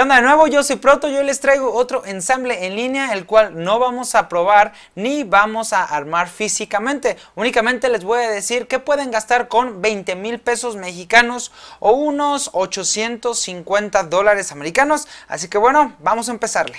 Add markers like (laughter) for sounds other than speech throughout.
¿Qué onda de nuevo? Yo soy Proto, yo les traigo otro ensamble en línea el cual no vamos a probar ni vamos a armar físicamente. Únicamente les voy a decir que pueden gastar con 20 mil pesos mexicanos o unos 850 dólares americanos. Así que bueno, vamos a empezarle.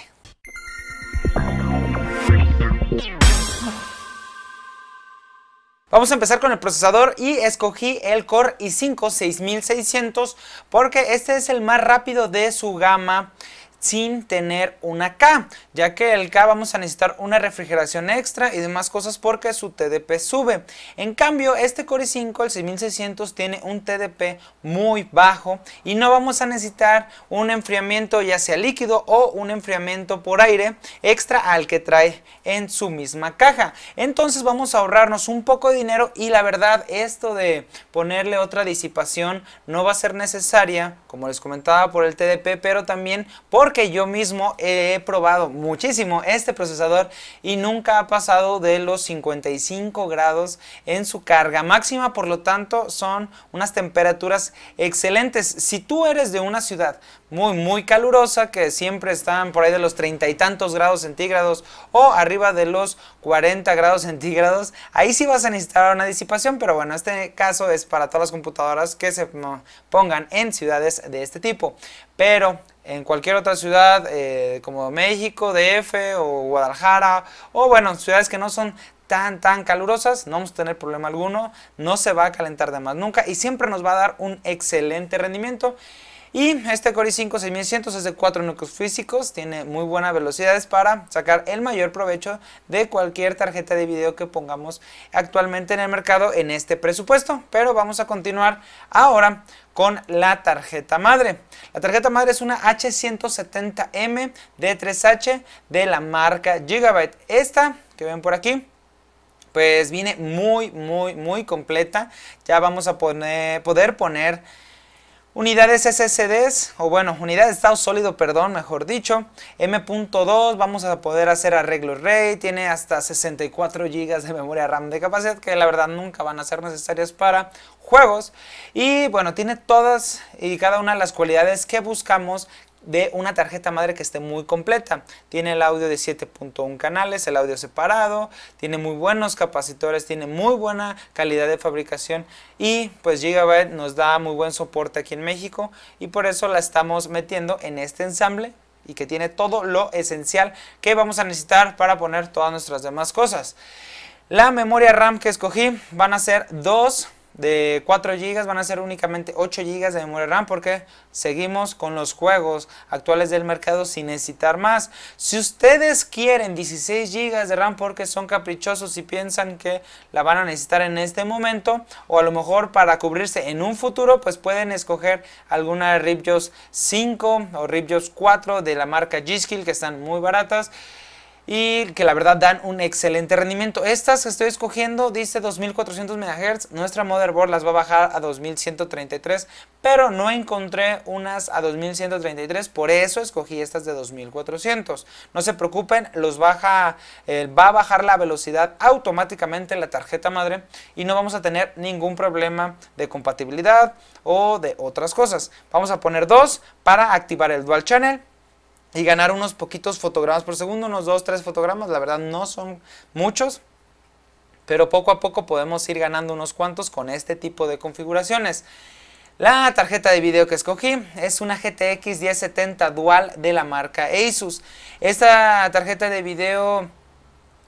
Vamos a empezar con el procesador y escogí el Core i5 6600 porque este es el más rápido de su gama sin tener una K, ya que el K vamos a necesitar una refrigeración extra y demás cosas porque su TDP sube. En cambio, este Core 5 el 6600, tiene un TDP muy bajo y no vamos a necesitar un enfriamiento ya sea líquido o un enfriamiento por aire extra al que trae en su misma caja. Entonces vamos a ahorrarnos un poco de dinero y la verdad esto de ponerle otra disipación no va a ser necesaria, como les comentaba, por el TDP, pero también por porque yo mismo he probado muchísimo este procesador y nunca ha pasado de los 55 grados en su carga máxima, por lo tanto son unas temperaturas excelentes. Si tú eres de una ciudad muy muy calurosa que siempre están por ahí de los treinta y tantos grados centígrados o arriba de los 40 grados centígrados, ahí sí vas a necesitar una disipación, pero bueno, este caso es para todas las computadoras que se pongan en ciudades de este tipo. Pero en cualquier otra ciudad eh, como México, DF o Guadalajara, o bueno, ciudades que no son tan, tan calurosas, no vamos a tener problema alguno, no se va a calentar de más nunca y siempre nos va a dar un excelente rendimiento. Y este Core i5 6100 es de 4 núcleos físicos, tiene muy buenas velocidades para sacar el mayor provecho de cualquier tarjeta de video que pongamos actualmente en el mercado en este presupuesto. Pero vamos a continuar ahora con la tarjeta madre. La tarjeta madre es una H170M D3H de la marca Gigabyte. Esta que ven por aquí pues viene muy, muy, muy completa. Ya vamos a poder poner Unidades SSDs, o bueno, unidades de estado sólido, perdón, mejor dicho. M.2, vamos a poder hacer arreglo RAID, tiene hasta 64 GB de memoria RAM de capacidad, que la verdad nunca van a ser necesarias para juegos. Y bueno, tiene todas y cada una de las cualidades que buscamos de una tarjeta madre que esté muy completa. Tiene el audio de 7.1 canales, el audio separado, tiene muy buenos capacitores, tiene muy buena calidad de fabricación y pues Gigabyte nos da muy buen soporte aquí en México y por eso la estamos metiendo en este ensamble y que tiene todo lo esencial que vamos a necesitar para poner todas nuestras demás cosas. La memoria RAM que escogí van a ser dos de 4 GB van a ser únicamente 8 GB de memoria RAM porque seguimos con los juegos actuales del mercado sin necesitar más. Si ustedes quieren 16 GB de RAM porque son caprichosos y piensan que la van a necesitar en este momento o a lo mejor para cubrirse en un futuro, pues pueden escoger alguna RIPJOS 5 o RIPJOS 4 de la marca g que están muy baratas y que la verdad dan un excelente rendimiento. Estas que estoy escogiendo dice 2400 MHz, nuestra motherboard las va a bajar a 2133, pero no encontré unas a 2133, por eso escogí estas de 2400. No se preocupen, los baja eh, va a bajar la velocidad automáticamente la tarjeta madre y no vamos a tener ningún problema de compatibilidad o de otras cosas. Vamos a poner dos para activar el dual channel y ganar unos poquitos fotogramas por segundo, unos 2, 3 fotogramas, la verdad no son muchos, pero poco a poco podemos ir ganando unos cuantos con este tipo de configuraciones. La tarjeta de video que escogí es una GTX 1070 Dual de la marca Asus. Esta tarjeta de video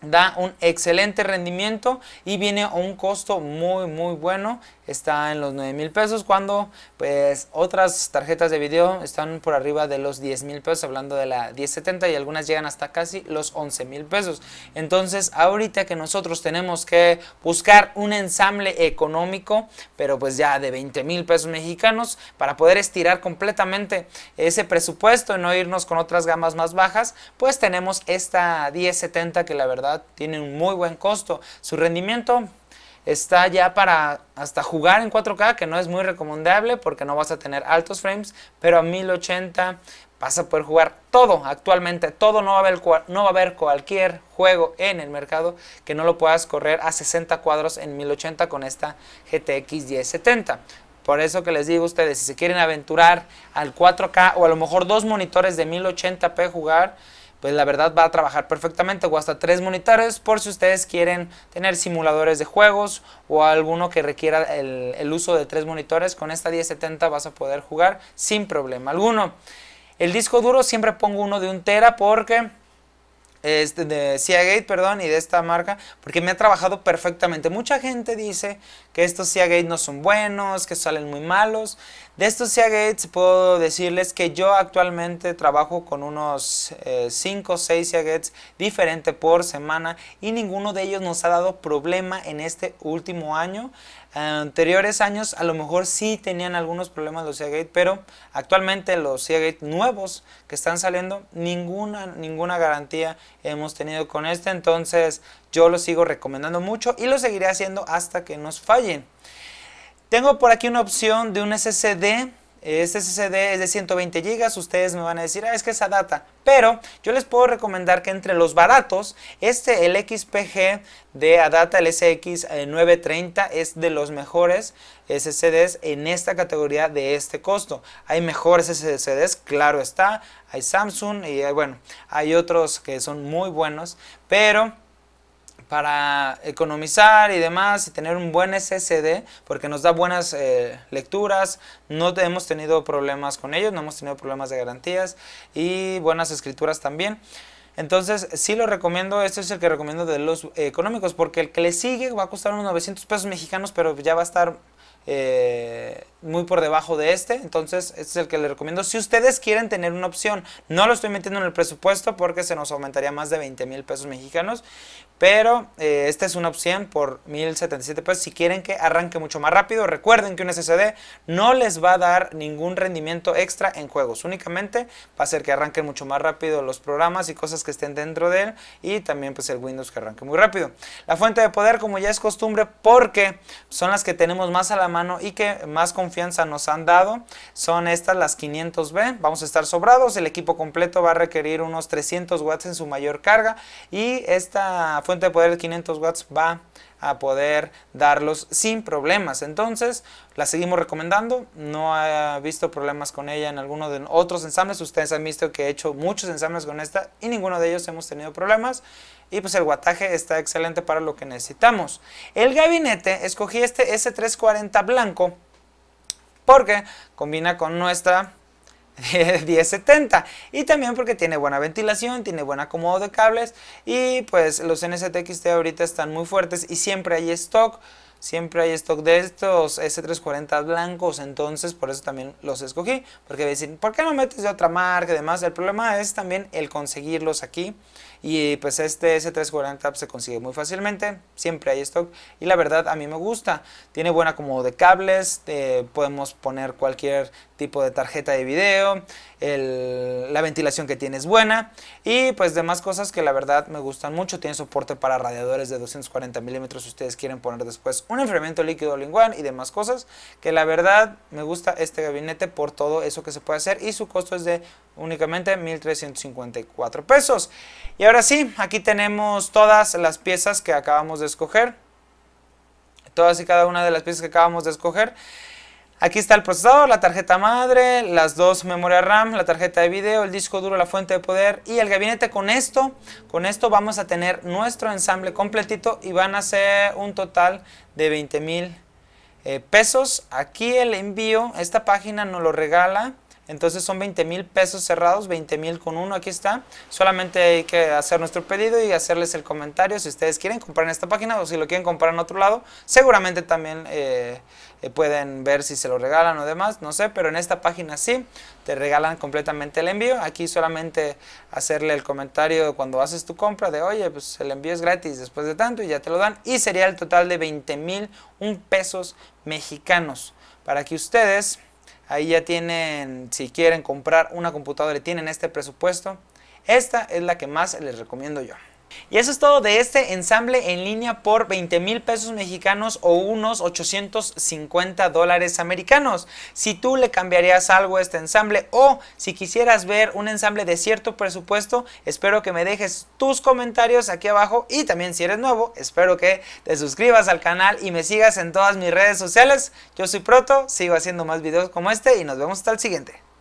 da un excelente rendimiento y viene a un costo muy muy bueno está en los 9 mil pesos cuando pues otras tarjetas de video están por arriba de los 10 mil pesos hablando de la 1070 y algunas llegan hasta casi los 11 mil pesos entonces ahorita que nosotros tenemos que buscar un ensamble económico pero pues ya de 20 mil pesos mexicanos para poder estirar completamente ese presupuesto y no irnos con otras gamas más bajas pues tenemos esta 1070 que la verdad tiene un muy buen costo su rendimiento está ya para hasta jugar en 4K, que no es muy recomendable porque no vas a tener altos frames, pero a 1080 vas a poder jugar todo actualmente, todo, no va, a haber, no va a haber cualquier juego en el mercado que no lo puedas correr a 60 cuadros en 1080 con esta GTX 1070. Por eso que les digo a ustedes, si se quieren aventurar al 4K o a lo mejor dos monitores de 1080p jugar, pues la verdad va a trabajar perfectamente o hasta tres monitores por si ustedes quieren tener simuladores de juegos o alguno que requiera el, uso de tres monitores. Con esta 1070 vas a poder jugar sin problema alguno. El disco duro siempre pongo uno de un tera porque este, de Seagate, perdón, y de esta marca, porque me ha trabajado perfectamente. Mucha gente dice que estos Gates no son buenos, que salen muy malos. De estos Gates puedo decirles que yo actualmente trabajo con unos 5 eh, o 6 Seagates diferentes por semana y ninguno de ellos nos ha dado problema en este último año. Anteriores años a lo mejor sí tenían algunos problemas los Seagate, pero actualmente los Seagate nuevos que están saliendo, ninguna, ninguna garantía hemos tenido con este. Entonces yo lo sigo recomendando mucho y lo seguiré haciendo hasta que nos fallen. Tengo por aquí una opción de un SSD este SSD es de 120 GB, ustedes me van a decir, ah, es que es data. Pero yo les puedo recomendar que entre los baratos, este, el XPG de Adata, el SX930, eh, es de los mejores SSDs en esta categoría de este costo. Hay mejores SSDs, claro está, hay Samsung y eh, bueno, hay otros que son muy buenos, pero para economizar y demás y tener un buen SSD porque nos da buenas eh, lecturas, no hemos tenido problemas con ellos, no hemos tenido problemas de garantías y buenas escrituras también. Entonces, sí lo recomiendo, este es el que recomiendo de los económicos porque el que le sigue va a costar unos 900 pesos mexicanos, pero ya va a estar eh, muy por debajo de este. Entonces, este es el que les recomiendo. Si ustedes quieren tener una opción, no lo estoy metiendo en el presupuesto porque se nos aumentaría más de 20 mil pesos mexicanos. Pero eh, esta es una opción por 1077 pesos. Si quieren que arranque mucho más rápido, recuerden que un SSD no les va a dar ningún rendimiento extra en juegos. Únicamente va a hacer que arranquen mucho más rápido los programas y cosas que estén dentro de él. Y también pues el Windows que arranque muy rápido. La fuente de poder, como ya es costumbre, porque son las que tenemos más a la mano y que más confianza nos han dado son estas las 500B. Vamos a estar sobrados, el equipo completo va a requerir unos 300 watts en su mayor carga y esta fuente de poder de 500 watts va a a poder darlos sin problemas. Entonces, la seguimos recomendando. No ha visto problemas con ella en alguno de otros ensambles. Ustedes han visto que he hecho muchos ensambles con esta y ninguno de ellos hemos tenido problemas. Y pues el guataje está excelente para lo que necesitamos. El gabinete, escogí este S340 blanco porque combina con nuestra 1070 (laughs) y también porque tiene buena ventilación, tiene buen acomodo de cables y pues los NZXT ahorita están muy fuertes y siempre hay stock, siempre hay stock de estos S340 blancos, entonces por eso también los escogí, porque decir, ¿por qué no metes de otra marca y El problema es también el conseguirlos aquí y pues este S340 se consigue muy fácilmente, siempre hay stock. Y la verdad a mí me gusta, tiene buena como de cables, eh, podemos poner cualquier tipo de tarjeta de video, la ventilación que tiene es buena y pues demás cosas que la verdad me gustan mucho. Tiene soporte para radiadores de 240 milímetros si ustedes quieren poner después un enfriamiento líquido all y demás cosas que la verdad me gusta este gabinete por todo eso que se puede hacer y su costo es de únicamente 1.354 pesos. Y ahora ahora sí, aquí tenemos todas las piezas que acabamos de escoger. Todas y cada una de las piezas que acabamos de escoger. Aquí está el procesador, la tarjeta madre, las dos memoria RAM, la tarjeta de video, el disco duro, la fuente de poder y el gabinete. Con esto, con esto vamos a tener nuestro ensamble completito y van a ser un total de 20 mil eh, pesos. Aquí el envío, esta página nos lo regala entonces son 20 mil pesos cerrados, 20 mil con uno, aquí está. Solamente hay que hacer nuestro pedido y hacerles el comentario si ustedes quieren comprar en esta página o si lo quieren comprar en otro lado. Seguramente también eh, eh, pueden ver si se lo regalan o demás, no sé, pero en esta página sí, te regalan completamente el envío. Aquí solamente hacerle el comentario cuando haces tu compra de, oye, pues el envío es gratis después de tanto y ya te lo dan. Y sería el total de 20 mil, un pesos mexicanos para que ustedes Ahí ya tienen, si quieren comprar una computadora y tienen este presupuesto, esta es la que más les recomiendo yo. Y eso es todo de este ensamble en línea por 20 mil pesos mexicanos o unos 850 dólares americanos. Si tú le cambiarías algo a este ensamble o si quisieras ver un ensamble de cierto presupuesto, espero que me dejes tus comentarios aquí abajo y también si eres nuevo, espero que te suscribas al canal y me sigas en todas mis redes sociales. Yo soy Proto, sigo haciendo más videos como este y nos vemos hasta el siguiente.